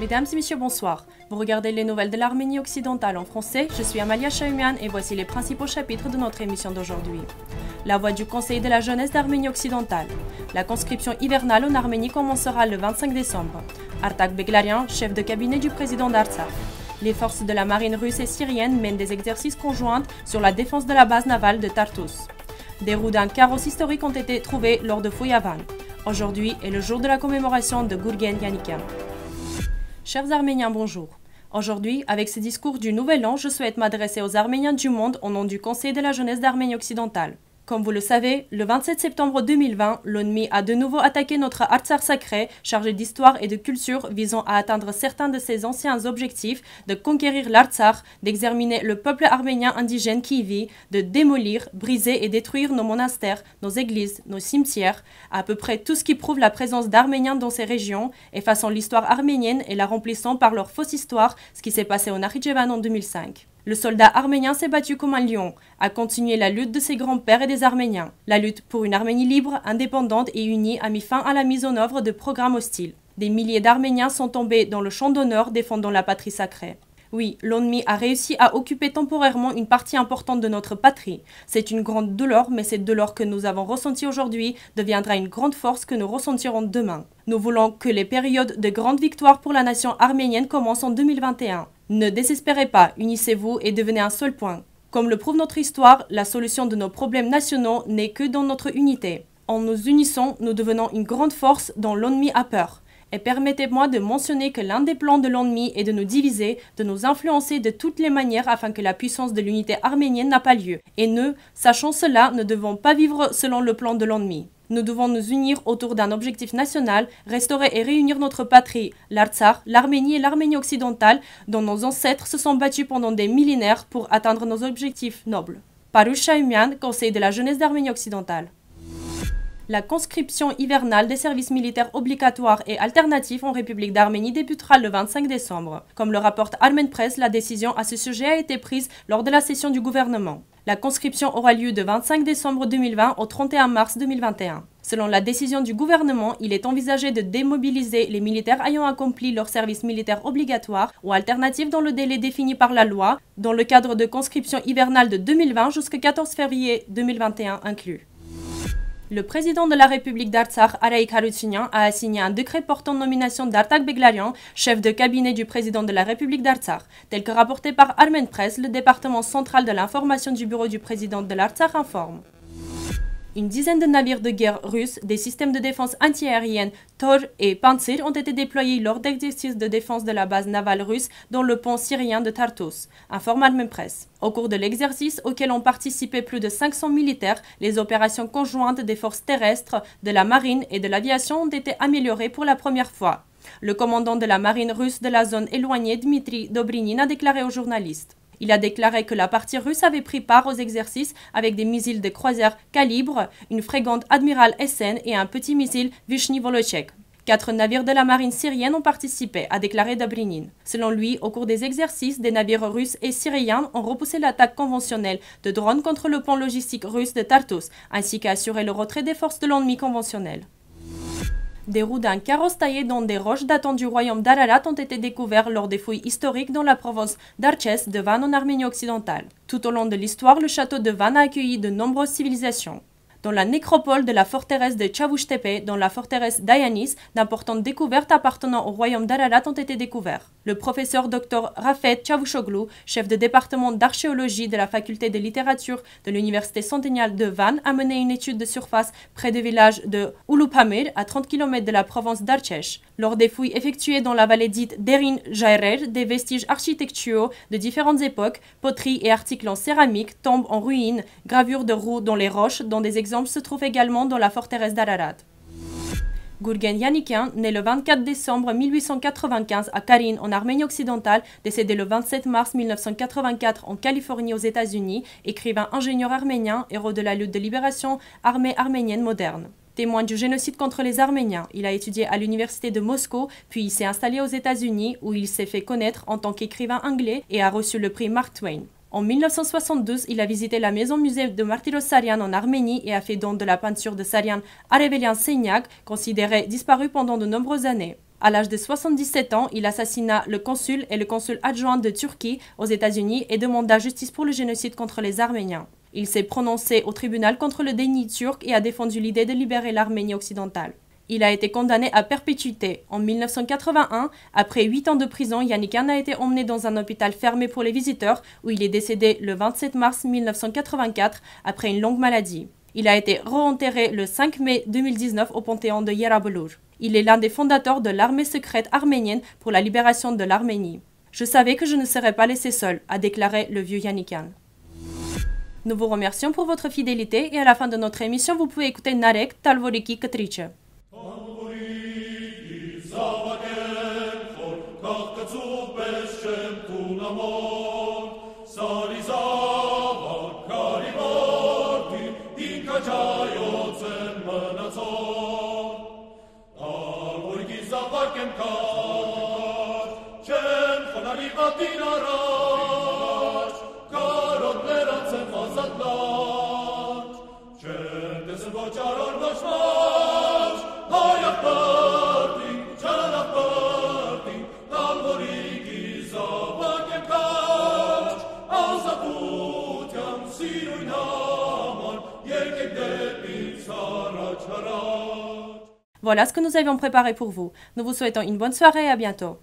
Mesdames et messieurs, bonsoir. Vous regardez les nouvelles de l'Arménie occidentale en français. Je suis Amalia Chaoumian et voici les principaux chapitres de notre émission d'aujourd'hui. La voix du Conseil de la jeunesse d'Arménie occidentale. La conscription hivernale en Arménie commencera le 25 décembre. Artak Beglarian, chef de cabinet du président d'Artsakh. Les forces de la marine russe et syrienne mènent des exercices conjoints sur la défense de la base navale de Tartus. Des roues d'un carrosse historique ont été trouvées lors de Fouyavan. Aujourd'hui est le jour de la commémoration de Gurgen Yannickem. Chers Arméniens, bonjour. Aujourd'hui, avec ce discours du Nouvel An, je souhaite m'adresser aux Arméniens du monde au nom du Conseil de la jeunesse d'Arménie occidentale. Comme vous le savez, le 27 septembre 2020, l'ennemi a de nouveau attaqué notre Artsar sacré, chargé d'histoire et de culture, visant à atteindre certains de ses anciens objectifs de conquérir l'Artsar, d'exterminer le peuple arménien indigène qui y vit, de démolir, briser et détruire nos monastères, nos églises, nos cimetières, à peu près tout ce qui prouve la présence d'Arméniens dans ces régions, effaçant l'histoire arménienne et la remplissant par leur fausse histoire, ce qui s'est passé au Nakhichevan en 2005. Le soldat arménien s'est battu comme un lion, a continué la lutte de ses grands-pères et des Arméniens. La lutte pour une Arménie libre, indépendante et unie a mis fin à la mise en œuvre de programmes hostiles. Des milliers d'Arméniens sont tombés dans le champ d'honneur défendant la patrie sacrée. Oui, l'ennemi a réussi à occuper temporairement une partie importante de notre patrie. C'est une grande douleur, mais cette douleur que nous avons ressentie aujourd'hui deviendra une grande force que nous ressentirons demain. Nous voulons que les périodes de grande victoires pour la nation arménienne commencent en 2021. Ne désespérez pas, unissez-vous et devenez un seul point. Comme le prouve notre histoire, la solution de nos problèmes nationaux n'est que dans notre unité. En nous unissant, nous devenons une grande force dont l'ennemi a peur. Et permettez-moi de mentionner que l'un des plans de l'ennemi est de nous diviser, de nous influencer de toutes les manières afin que la puissance de l'unité arménienne n'a pas lieu. Et nous, sachant cela, ne devons pas vivre selon le plan de l'ennemi. Nous devons nous unir autour d'un objectif national, restaurer et réunir notre patrie, l'Artsar, l'Arménie et l'Arménie occidentale, dont nos ancêtres se sont battus pendant des millénaires pour atteindre nos objectifs nobles. Parusha Umian, conseil de la jeunesse d'Arménie occidentale. La conscription hivernale des services militaires obligatoires et alternatifs en République d'Arménie débutera le 25 décembre. Comme le rapporte Armen Press, la décision à ce sujet a été prise lors de la session du gouvernement. La conscription aura lieu de 25 décembre 2020 au 31 mars 2021. Selon la décision du gouvernement, il est envisagé de démobiliser les militaires ayant accompli leur service militaire obligatoire ou alternatif dans le délai défini par la loi, dans le cadre de conscription hivernale de 2020 jusqu'au 14 février 2021 inclus. Le président de la République d'Artsakh, Araïk Harutyunyan, a assigné un décret portant nomination d'Artak Beglarian, chef de cabinet du président de la République d'Artsakh, tel que rapporté par Armen Press, le département central de l'information du bureau du président de l'Artsakh informe une dizaine de navires de guerre russes, des systèmes de défense antiaérienne Tor et Pantsir ont été déployés lors d'exercices de défense de la base navale russe dans le pont syrien de Tartus, informe même presse. Au cours de l'exercice, auquel ont participé plus de 500 militaires, les opérations conjointes des forces terrestres, de la marine et de l'aviation ont été améliorées pour la première fois. Le commandant de la marine russe de la zone éloignée, Dmitri Dobrinin, a déclaré aux journalistes. Il a déclaré que la partie russe avait pris part aux exercices avec des missiles de croisière calibre, une frégate Admiral SN et un petit missile Vishny Volochek. Quatre navires de la marine syrienne ont participé, a déclaré Dabrinin. Selon lui, au cours des exercices, des navires russes et syriens ont repoussé l'attaque conventionnelle de drones contre le pont logistique russe de Tartus, ainsi assurer le retrait des forces de l'ennemi conventionnel. Des roues d'un carrosse taillé dans des roches datant du royaume d'Ararat ont été découvertes lors des fouilles historiques dans la province d'Arches de Van en Arménie occidentale. Tout au long de l'histoire, le château de Van a accueilli de nombreuses civilisations dans la nécropole de la forteresse de chavush dans la forteresse d'Ayanis, d'importantes découvertes appartenant au royaume d'Ararat ont été découvertes. Le professeur Dr Rafet Chavouchoglou, chef de département d'archéologie de la faculté de littérature de l'université centenniale de Vannes, a mené une étude de surface près du village de Ulupamir, à 30 km de la province d'Artchesh. Lors des fouilles effectuées dans la vallée dite d'Erin Jairer, des vestiges architecturaux de différentes époques, poteries et articles en céramique, tombent en ruines, gravures de roues dans les roches, dont des exemples se trouvent également dans la forteresse d'Ararat. Gurgen Yanikian, né le 24 décembre 1895 à Karin en Arménie occidentale, décédé le 27 mars 1984 en Californie aux États-Unis, écrivain ingénieur arménien, héros de la lutte de libération, armée arménienne moderne témoin du génocide contre les Arméniens. Il a étudié à l'université de Moscou, puis il s'est installé aux États-Unis où il s'est fait connaître en tant qu'écrivain anglais et a reçu le prix Mark Twain. En 1972, il a visité la maison-musée de Martiros Sarian en Arménie et a fait don de la peinture de à Arevelian Seignac, considéré disparu pendant de nombreuses années. À l'âge de 77 ans, il assassina le consul et le consul adjoint de Turquie aux États-Unis et demanda justice pour le génocide contre les Arméniens. Il s'est prononcé au tribunal contre le déni turc et a défendu l'idée de libérer l'Arménie occidentale. Il a été condamné à perpétuité. En 1981, après 8 ans de prison, Yannick a été emmené dans un hôpital fermé pour les visiteurs où il est décédé le 27 mars 1984 après une longue maladie. Il a été re-enterré le 5 mai 2019 au panthéon de Yerevan. Il est l'un des fondateurs de l'armée secrète arménienne pour la libération de l'Arménie. Je savais que je ne serais pas laissé seul, a déclaré le vieux Yannick nous vous remercions pour votre fidélité et à la fin de notre émission, vous pouvez écouter Narek Talvoriki Katrice. Voilà ce que nous avions préparé pour vous. Nous vous souhaitons une bonne soirée et à bientôt.